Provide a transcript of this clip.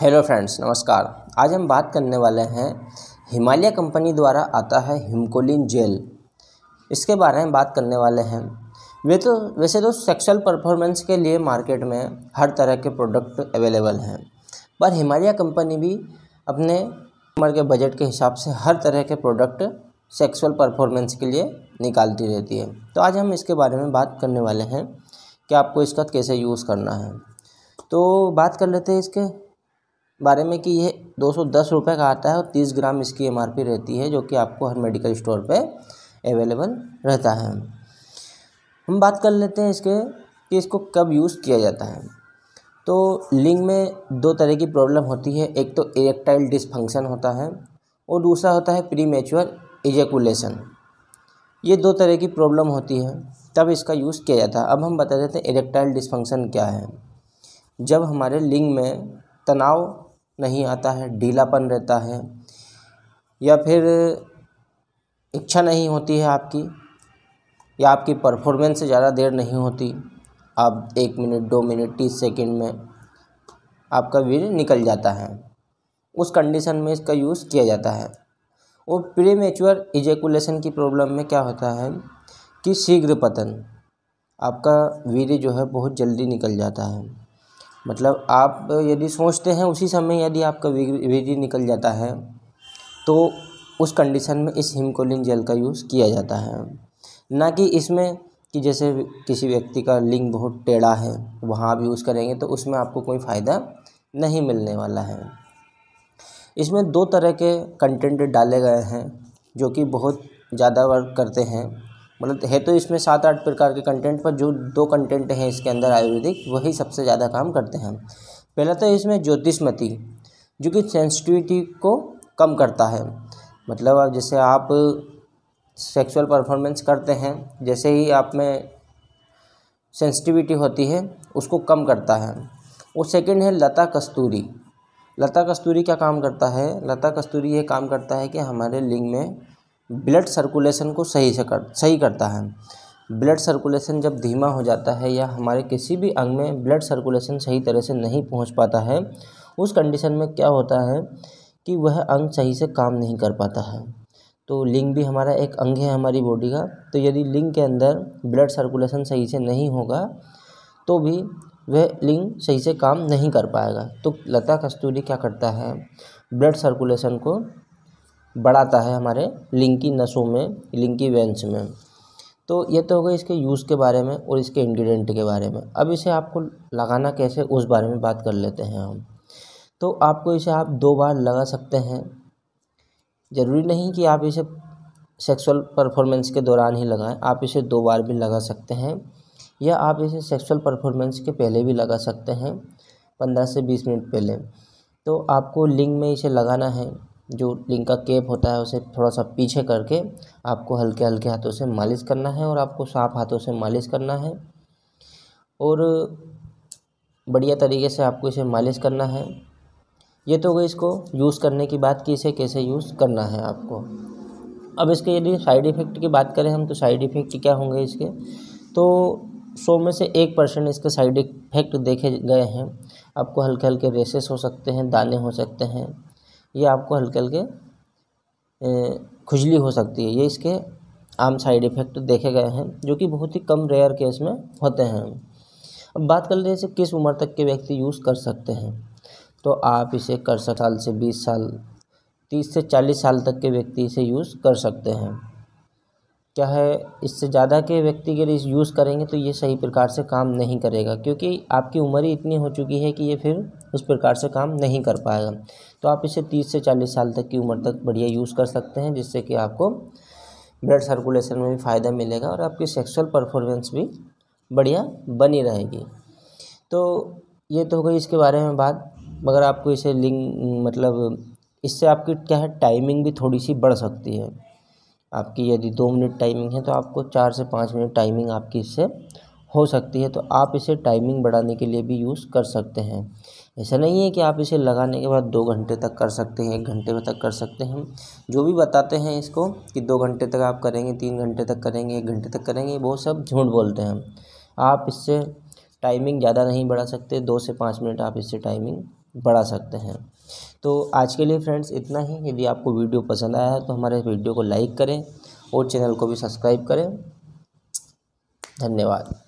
hello friends नमस्कार आज हम बात करने वाले हैं हिमालय कंपनी द्वारा आता है हिमकोलिन जेल इसके बारे में बात करने वाले हैं वे तो वैसे तो सेक्सुअल परफॉर्मेंस के लिए मार्केट में हर तरह के प्रोडक्ट अवेलेबल हैं पर हिमालय कंपनी भी अपने उम्र के बजट के हिसाब से हर तरह के प्रोडक्ट सेक्सुअल परफॉर्मेंस के लिए निकालती रहती है तो आज हम इसके बारे में बात करने वाले हैं कि आपको इसका कैसे यूज़ करना है तो बात कर लेते हैं इसके बारे में कि ये दो सौ दस रुपये का आता है और तीस ग्राम इसकी एम रहती है जो कि आपको हर मेडिकल स्टोर पर अवेलेबल रहता है हम बात कर लेते हैं इसके कि इसको कब यूज़ किया जाता है तो लिंग में दो तरह की प्रॉब्लम होती है एक तो इरेक्टाइल डिसफंक्शन होता है और दूसरा होता है प्री मेचोर ये दो तरह की प्रॉब्लम होती है तब इसका यूज़ किया जाता है अब हम बता देते हैं इरेक्टाइल डिसफंक्शन क्या है जब हमारे लिंग में तनाव नहीं आता है ढीलापन रहता है या फिर इच्छा नहीं होती है आपकी या आपकी परफॉर्मेंस से ज़्यादा देर नहीं होती आप एक मिनट दो मिनट तीस सेकेंड में आपका वीर निकल जाता है उस कंडीशन में इसका यूज़ किया जाता है और प्रीमेचुअर इजेकुलेशन की प्रॉब्लम में क्या होता है कि शीघ्र पतन आपका वीर जो है बहुत जल्दी निकल जाता है मतलब आप यदि सोचते हैं उसी समय यदि आपका वेरी निकल जाता है तो उस कंडीशन में इस हिमकोलिन जेल का यूज़ किया जाता है ना कि इसमें कि जैसे किसी व्यक्ति का लिंग बहुत टेढ़ा है वहाँ आप यूज़ करेंगे तो उसमें आपको कोई फ़ायदा नहीं मिलने वाला है इसमें दो तरह के कंटेंट डाले गए हैं जो कि बहुत ज़्यादा वर्क करते हैं मतलब है तो इसमें सात आठ प्रकार के कंटेंट पर जो दो कंटेंट हैं इसके अंदर आयुर्वेदिक वही सबसे ज़्यादा काम करते हैं पहला तो इसमें ज्योतिषमती जो कि सेंसिटिविटी को कम करता है मतलब अब जैसे आप सेक्सुअल परफॉर्मेंस करते हैं जैसे ही आप में सेंसिटिविटी होती है उसको कम करता है और सेकंड है लता कस्तूरी लता कस्तूरी क्या काम करता है लता कस्तूरी ये काम करता है कि हमारे लिंग में ब्लड सर्कुलेशन को सही से कर सही करता है ब्लड सर्कुलेशन जब धीमा हो जाता है या हमारे किसी भी अंग में ब्लड सर्कुलेशन सही तरह से नहीं पहुंच पाता है उस कंडीशन में क्या होता है कि वह अंग सही से काम नहीं कर पाता है तो लिंग भी हमारा एक अंग है हमारी बॉडी का तो यदि लिंग के अंदर ब्लड सर्कुलेशन सही से नहीं होगा तो भी वह लिंग सही से काम नहीं कर पाएगा तो लता कस्तूरी क्या करता है ब्लड सर्कुलेशन को बढ़ाता है हमारे लिंकी नसों में लिंकी वेंस में तो ये तो हो गई इसके यूज़ के बारे में और इसके इंग्रेडिएंट के बारे में अब इसे आपको लगाना कैसे उस बारे में बात कर लेते हैं हम तो आपको इसे आप दो बार लगा सकते हैं ज़रूरी नहीं कि आप इसे सेक्सुअल परफॉर्मेंस के दौरान ही लगाएं आप इसे दो बार भी लगा सकते हैं या आप इसे सेक्सुअल परफॉर्मेंस के पहले भी लगा सकते हैं पंद्रह से बीस मिनट पहले तो आपको लिंग में इसे लगाना है जो लिंक का केप होता है उसे थोड़ा सा पीछे करके आपको हल्के हल्के हाथों से मालिश करना है और आपको साफ हाथों से मालिश करना है और बढ़िया तरीके से आपको इसे मालिश करना है ये तो गई इसको यूज़ करने की बात कि इसे कैसे यूज़ करना है आपको अब इसके यदि साइड इफ़ेक्ट की बात करें हम तो साइड इफ़ेक्ट क्या होंगे इसके तो सौ में से एक परसेंट इसके साइड इफ़ेक्ट देखे गए हैं आपको हल्के हल्के रेसेस हो सकते हैं दाने हो सकते हैं ये आपको हल्के हल्के खुजली हो सकती है ये इसके आम साइड इफ़ेक्ट देखे गए हैं जो कि बहुत ही कम रेयर केस में होते हैं अब बात कर लें इसे किस उम्र तक के व्यक्ति यूज़ कर सकते हैं तो आप इसे कर साल से बीस साल तीस से चालीस साल तक के व्यक्ति इसे यूज़ कर सकते हैं क्या है इससे ज़्यादा के व्यक्ति के लिए यूज़ करेंगे तो ये सही प्रकार से काम नहीं करेगा क्योंकि आपकी उम्र ही इतनी हो चुकी है कि ये फिर उस प्रकार से काम नहीं कर पाएगा तो आप इसे तीस से चालीस साल तक की उम्र तक बढ़िया यूज़ कर सकते हैं जिससे कि आपको ब्लड सर्कुलेशन में भी फ़ायदा मिलेगा और आपकी सेक्सुअल परफॉर्मेंस भी बढ़िया बनी रहेगी तो ये तो हो गई इसके बारे में बात मगर आपको इसे लिंक मतलब इससे आपकी क्या है टाइमिंग भी थोड़ी सी बढ़ सकती है आपकी यदि दो मिनट टाइमिंग है तो आपको चार से पाँच मिनट टाइमिंग आपकी इससे हो सकती है तो आप इसे टाइमिंग बढ़ाने के लिए भी यूज़ कर सकते हैं ऐसा नहीं है कि आप इसे लगाने के बाद दो घंटे तक कर सकते हैं एक घंटे तक कर सकते हैं जो भी बताते हैं इसको कि दो घंटे तक आप करेंगे तीन घंटे तक करेंगे एक घंटे तक करेंगे वो सब झूठ बोलते हैं आप इससे टाइमिंग ज़्यादा नहीं बढ़ा सकते दो से पाँच मिनट आप इससे टाइमिंग बढ़ा सकते हैं तो आज के लिए फ्रेंड्स इतना ही यदि आपको वीडियो पसंद आया है तो हमारे वीडियो को लाइक करें और चैनल को भी सब्सक्राइब करें धन्यवाद